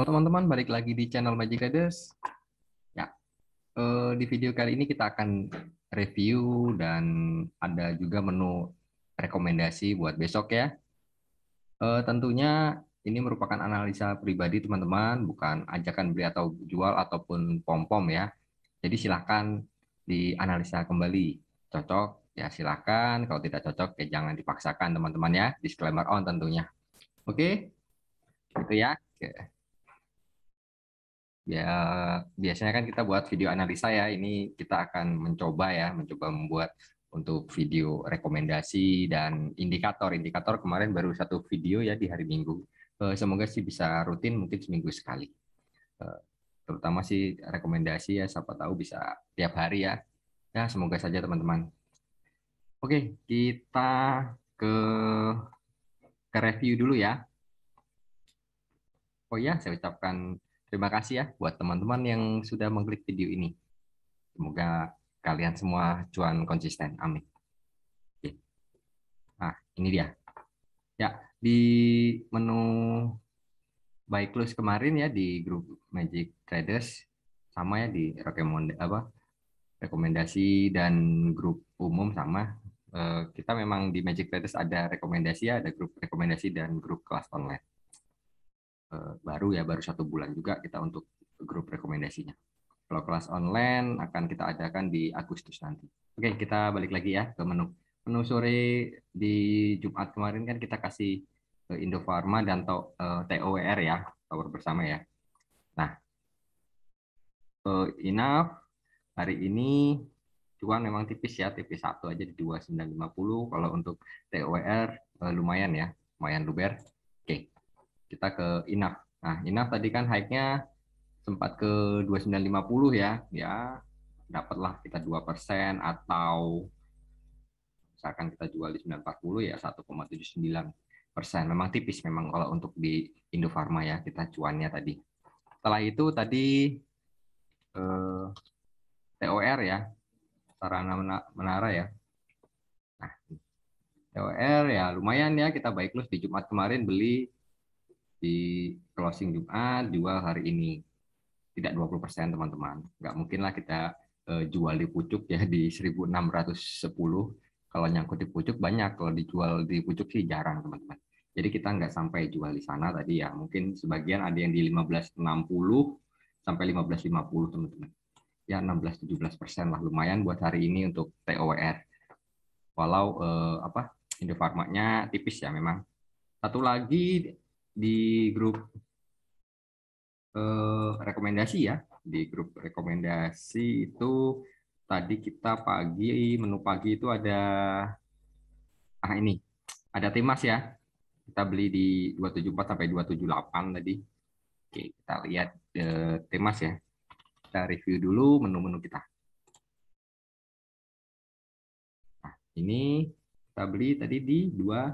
Halo teman-teman, balik lagi di channel Magic Traders. Ya, eh, di video kali ini kita akan review dan ada juga menu rekomendasi buat besok ya. Eh, tentunya ini merupakan analisa pribadi teman-teman, bukan ajakan beli atau jual ataupun pom-pom ya. Jadi silahkan dianalisa kembali. Cocok ya silahkan, kalau tidak cocok ya jangan dipaksakan teman-teman ya. Disclaimer on tentunya. Oke, itu ya. Oke. Ya, biasanya kan kita buat video analisa ya. Ini kita akan mencoba ya, mencoba membuat untuk video rekomendasi dan indikator. Indikator kemarin baru satu video ya di hari Minggu. Eh, semoga sih bisa rutin mungkin seminggu sekali. Eh, terutama sih rekomendasi ya, siapa tahu bisa tiap hari ya. Ya, semoga saja teman-teman. Oke, kita ke ke review dulu ya. Oh iya saya ucapkan Terima kasih ya buat teman-teman yang sudah mengklik video ini. Semoga kalian semua cuan konsisten. Amin. Nah, ini dia. Ya, di menu buy close kemarin ya di grup Magic Traders sama ya di rekomendasi apa rekomendasi dan grup umum sama eh, kita memang di Magic Traders ada rekomendasi ya, ada grup rekomendasi dan grup kelas online. Eh, baru ya, baru satu bulan juga kita untuk grup rekomendasinya. Kalau kelas online akan kita adakan di Agustus nanti. Oke, kita balik lagi ya ke menu. Menu sore di Jumat kemarin kan kita kasih eh, Indofarma dan TOWR eh, ya, tower bersama ya. Nah, enough hari ini cuan memang tipis ya, tipis satu aja di 2950. Kalau untuk TOWR lumayan ya, lumayan luber kita ke Inaf, Nah, Inaf tadi kan high-nya sempat ke 2950 ya. Ya, dapatlah kita 2% atau misalkan kita jual di 940 ya 1,79 persen. Memang tipis memang kalau untuk di Indofarma ya kita cuannya tadi. Setelah itu tadi eh, TOR ya, sarana menara ya. Nah, TOR ya lumayan ya kita baik terus di Jumat kemarin beli di closing Jumat jual hari ini. Tidak 20 persen teman-teman. Nggak mungkin lah kita uh, jual di pucuk ya di 1610. Kalau nyangkut di pucuk banyak, kalau dijual di pucuk sih jarang teman-teman. Jadi kita nggak sampai jual di sana tadi ya. Mungkin sebagian ada yang di 1560 sampai 1550 teman-teman. Ya 16-17 persen lah lumayan buat hari ini untuk TOR. Walau eh, apa Indofarmanya tipis ya memang. Satu lagi di grup uh, rekomendasi ya. Di grup rekomendasi itu tadi kita pagi menu pagi itu ada ah ini ada Timas ya. Kita beli di 274 sampai 278 tadi. Oke, kita lihat eh, Timas ya. Kita review dulu menu-menu kita. Nah, ini kita beli tadi di dua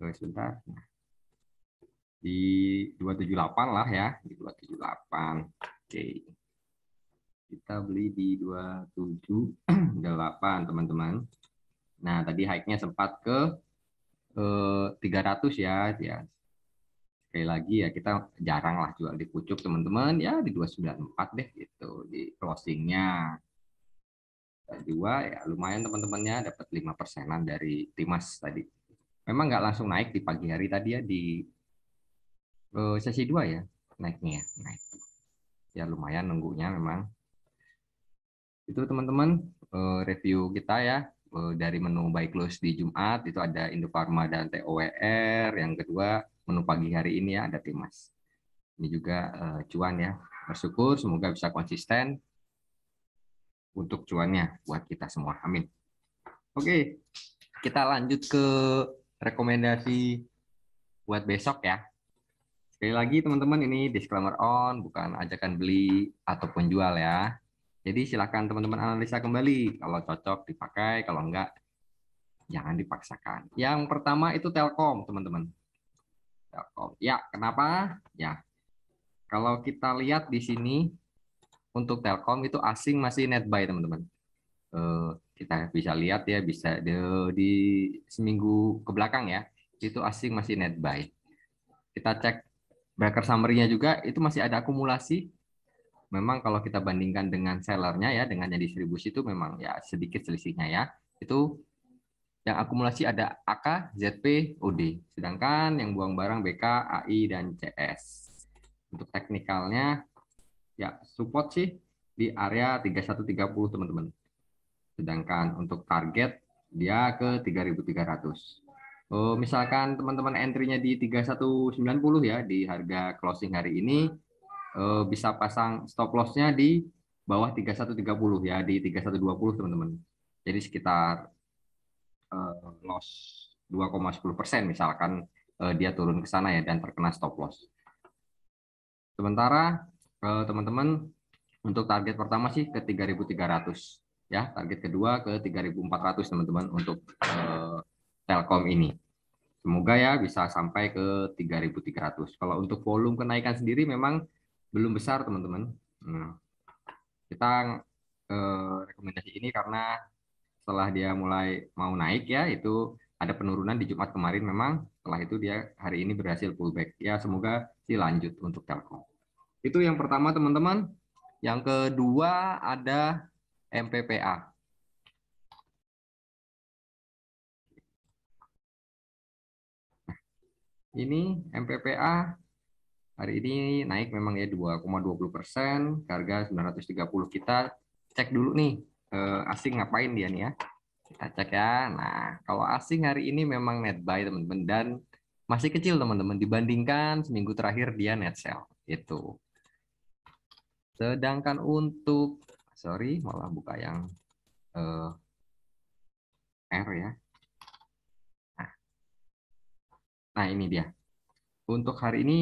eh, sebentar. Nah, di 278 lah ya, di 278. Oke. Kita beli di 278, teman-teman. Nah, tadi high-nya sempat ke eh, 300 ya, ya. Sekali lagi ya, kita jarang lah jual di pucuk, teman-teman. Ya, di 294 deh gitu di closing-nya. Dua ya lumayan teman-temannya dapat lima persenan dari Timas tadi. Memang nggak langsung naik di pagi hari tadi ya di Eh, sesi 2 ya naiknya naik ya, ya lumayan nunggunya memang itu teman-teman eh, review kita ya eh, dari menu buy close di Jumat itu ada Pharma dan TOWR e yang kedua menu pagi hari ini ya ada Timas ini juga cuan ya bersyukur semoga bisa konsisten untuk cuannya buat kita semua amin oke kita lanjut ke rekomendasi buat besok ya Sekali lagi teman-teman ini disclaimer on, bukan ajakan beli ataupun jual ya. Jadi silakan teman-teman analisa kembali. Kalau cocok dipakai, kalau enggak jangan dipaksakan. Yang pertama itu Telkom, teman-teman. Telkom. Ya, kenapa? Ya. Kalau kita lihat di sini untuk Telkom itu asing masih net buy, teman-teman. Eh, kita bisa lihat ya bisa di, di seminggu ke belakang ya itu asing masih net buy kita cek breaker summary-nya juga itu masih ada akumulasi. Memang kalau kita bandingkan dengan sellernya ya, dengan yang distribusi itu memang ya sedikit selisihnya ya. Itu yang akumulasi ada AK, ZP, OD. Sedangkan yang buang barang BK, AI, dan CS. Untuk teknikalnya, ya support sih di area 3130 teman-teman. Sedangkan untuk target, dia ke 3300. Oh, misalkan teman-teman entry-nya di 3190 ya di harga closing hari ini eh, bisa pasang stop loss-nya di bawah 3130 ya di 3120 teman-teman. Jadi sekitar eh, loss 2,10% misalkan eh, dia turun ke sana ya dan terkena stop loss. Sementara eh, teman-teman eh, untuk target pertama sih ke 3.300 ya, target kedua ke 3.400 teman-teman untuk eh, Telkom ini. Semoga ya bisa sampai ke 3.300. Kalau untuk volume kenaikan sendiri memang belum besar teman-teman. Nah, kita eh, rekomendasi ini karena setelah dia mulai mau naik ya itu ada penurunan di Jumat kemarin memang setelah itu dia hari ini berhasil pullback. Ya semoga sih lanjut untuk Telkom. Itu yang pertama teman-teman. Yang kedua ada MPPA. ini MPPA hari ini naik memang ya 2,20 persen, harga 930 kita cek dulu nih eh, asing ngapain dia nih ya. Kita cek ya. Nah, kalau asing hari ini memang net buy teman-teman dan masih kecil teman-teman dibandingkan seminggu terakhir dia net sell itu. Sedangkan untuk sorry malah buka yang eh, R ya. Nah, ini dia. Untuk hari ini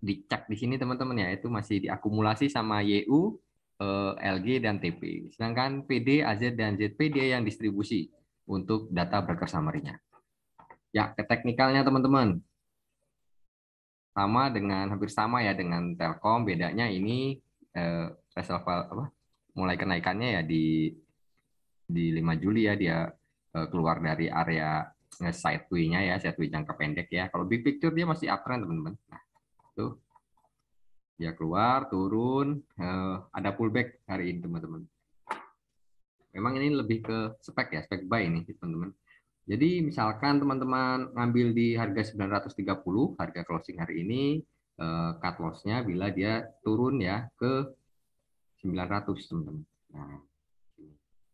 dicek di sini teman-teman ya, itu masih diakumulasi sama YU, eh, LG, dan TP. Sedangkan PD, AZ, dan ZP dia yang distribusi untuk data breaker summary-nya. Ya, ke teknikalnya teman-teman. Sama dengan, hampir sama ya dengan Telkom, bedanya ini eh, apa, mulai kenaikannya ya di di 5 Juli ya dia eh, keluar dari area Eh, sideway-nya ya, sideway jangka pendek ya. Kalau big picture dia masih uptrend teman-teman. Nah, tuh dia keluar, turun, eh, ada pullback hari ini teman-teman. Memang ini lebih ke spek ya, spek buy ini teman-teman. Jadi misalkan teman-teman ngambil di harga 930, harga closing hari ini, eh, cut loss-nya bila dia turun ya ke 900 teman-teman. Nah,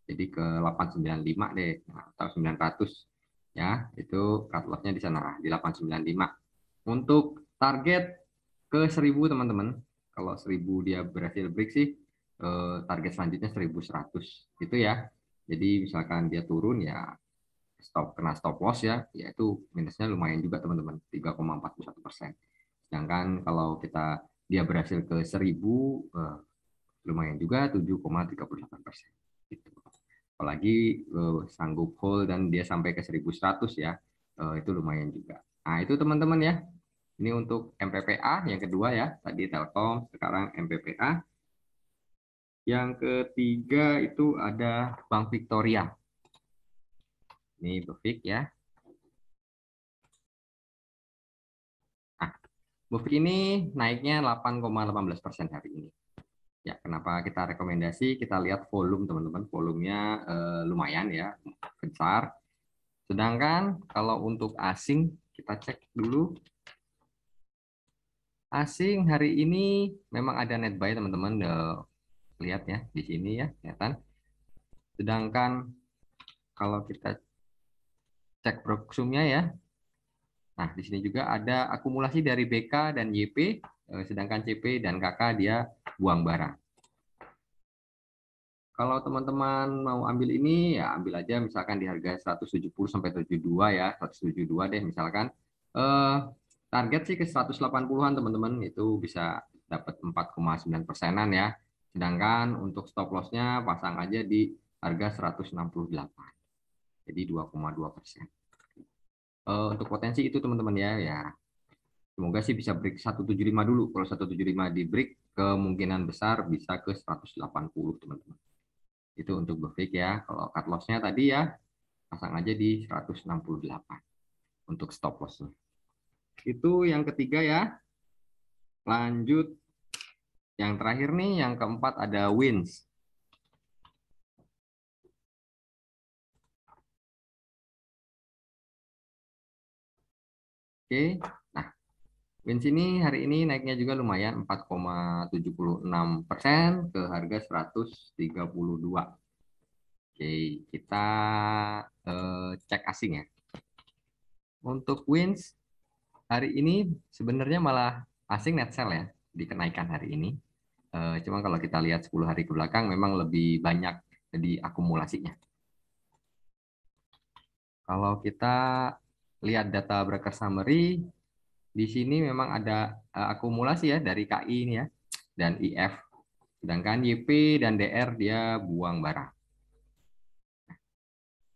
jadi ke 895 deh, nah, atau 900 ya itu cut loss-nya di sana di 895 untuk target ke 1000 teman-teman kalau 1000 dia berhasil break sih eh, target selanjutnya 1100 gitu ya jadi misalkan dia turun ya stop kena stop loss ya yaitu minusnya lumayan juga teman-teman 3,41 persen sedangkan kalau kita dia berhasil ke 1000 eh, lumayan juga 7,38 persen apalagi uh, sanggup hold dan dia sampai ke 1100 ya uh, itu lumayan juga nah itu teman-teman ya ini untuk MPPA yang kedua ya tadi Telkom sekarang MPPA yang ketiga itu ada Bank Victoria ini Bufik ya Nah Bufik ini naiknya 8,18 persen hari ini. Ya, kenapa kita rekomendasi? Kita lihat volume, teman-teman. Volumenya eh, lumayan ya, besar. Sedangkan kalau untuk asing, kita cek dulu. Asing hari ini memang ada net buy, teman-teman. Eh, lihat ya, di sini ya, kelihatan. Sedangkan kalau kita cek broksumnya ya, nah di sini juga ada akumulasi dari BK dan YP, eh, sedangkan CP dan KK dia buang barang. Kalau teman-teman mau ambil ini, ya ambil aja misalkan di harga 170 sampai 72 ya, 172 deh misalkan. Eh, target sih ke 180-an teman-teman, itu bisa dapat 4,9 persenan ya. Sedangkan untuk stop loss-nya pasang aja di harga 168. Jadi 2,2 persen. Eh, untuk potensi itu teman-teman ya, ya semoga sih bisa break 175 dulu. Kalau 175 di break, kemungkinan besar bisa ke 180 teman-teman. Itu untuk break ya. Kalau cut loss-nya tadi ya, pasang aja di 168 untuk stop loss-nya. Itu yang ketiga ya. Lanjut. Yang terakhir nih, yang keempat ada wins. Oke, okay Wins ini hari ini naiknya juga lumayan 4,76 persen ke harga 132. Oke, kita eh, cek asing ya. Untuk wins hari ini sebenarnya malah asing net sell ya dikenaikan hari ini. Eh, cuma kalau kita lihat 10 hari ke belakang memang lebih banyak di akumulasinya. Kalau kita lihat data broker summary di sini memang ada eh, akumulasi ya dari KI ini ya dan IF. Sedangkan YP dan DR dia buang barang.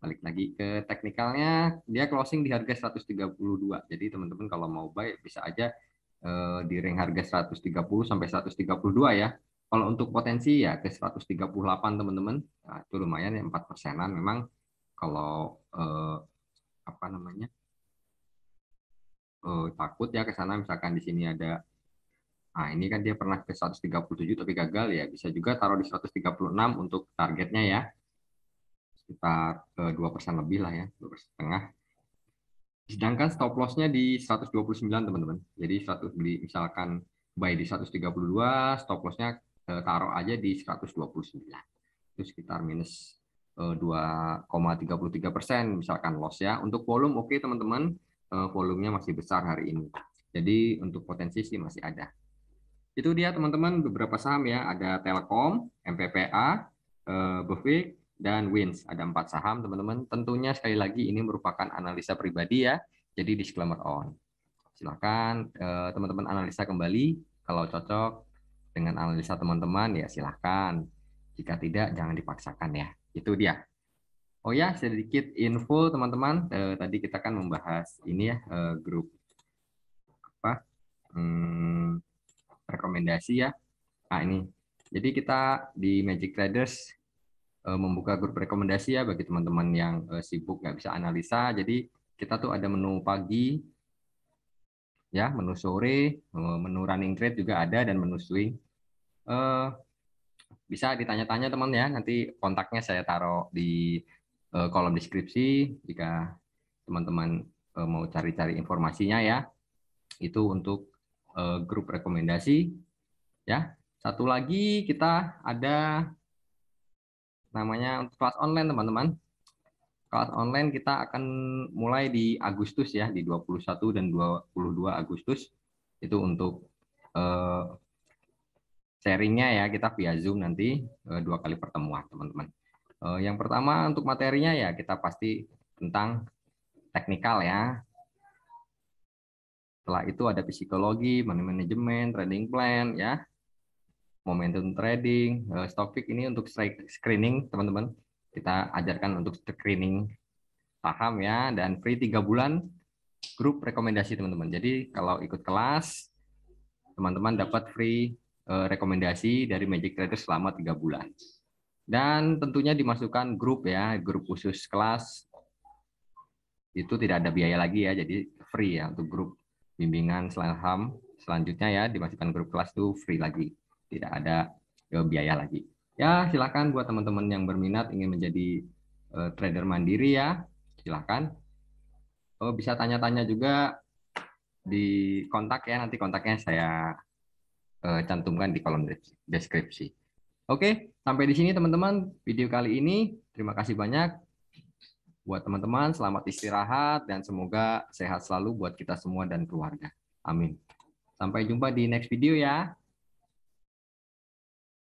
Balik lagi ke teknikalnya, dia closing di harga 132. Jadi teman-teman kalau mau buy bisa aja eh, di ring harga 130 sampai 132 ya. Kalau untuk potensi ya ke 138 teman-teman, nah, itu lumayan ya 4 persenan. Memang kalau eh, apa namanya uh, takut ya ke sana misalkan di sini ada Nah, ini kan dia pernah ke 137 tapi gagal ya. Bisa juga taruh di 136 untuk targetnya ya. Sekitar eh, dua persen lebih lah ya, dua persen setengah. Sedangkan stop loss-nya di 129, teman-teman. Jadi 100 beli misalkan buy di 132, stop lossnya nya eh, taruh aja di 129. Itu sekitar minus 2,33 persen misalkan loss ya. Untuk volume oke okay, teman-teman. Eh, volumenya masih besar hari ini. Jadi untuk potensi sih masih ada. Itu dia teman-teman beberapa saham ya, ada Telkom, MPPA, eh, Bovik, dan Wins. Ada empat saham teman-teman. Tentunya sekali lagi ini merupakan analisa pribadi ya, jadi disclaimer on. Silahkan eh, teman-teman analisa kembali, kalau cocok dengan analisa teman-teman ya silahkan. Jika tidak jangan dipaksakan ya. Itu dia. Oh ya, sedikit info teman-teman. Eh, tadi kita kan membahas ini ya eh, grup apa hmm, rekomendasi ya. Nah ini. Jadi kita di Magic Traders eh, membuka grup rekomendasi ya bagi teman-teman yang eh, sibuk nggak bisa analisa. Jadi kita tuh ada menu pagi, ya menu sore, eh, menu running trade juga ada dan menu swing. Eh, bisa ditanya-tanya teman ya. Nanti kontaknya saya taruh di Eh, kolom deskripsi jika teman-teman eh, mau cari-cari informasinya ya. Itu untuk eh, grup rekomendasi ya. Satu lagi kita ada namanya untuk kelas online teman-teman. Kelas online kita akan mulai di Agustus ya, di 21 dan 22 Agustus. Itu untuk sharingnya ya kita via Zoom nanti dua kali pertemuan teman-teman. Eh, yang pertama untuk materinya ya kita pasti tentang teknikal ya. Setelah itu ada psikologi, money management, trading plan ya. Momentum trading, eh, pick ini untuk screening teman-teman. Kita ajarkan untuk screening paham ya dan free tiga bulan grup rekomendasi teman-teman. Jadi kalau ikut kelas teman-teman dapat free eh, rekomendasi dari Magic Trader selama tiga bulan. Dan tentunya dimasukkan grup ya, grup khusus kelas. Itu tidak ada biaya lagi ya, jadi free ya untuk grup bimbingan selaham. Selanjutnya ya dimasukkan grup kelas itu free lagi, tidak ada eh, biaya lagi. Ya silakan buat teman-teman yang berminat ingin menjadi uh, trader mandiri ya, silakan. Oh, bisa tanya-tanya juga di kontak ya, nanti kontaknya saya uh, cantumkan di kolom deskripsi. Oke. Okay? Sampai di sini teman-teman video kali ini. Terima kasih banyak buat teman-teman. Selamat istirahat dan semoga sehat selalu buat kita semua dan keluarga. Amin. Sampai jumpa di next video ya.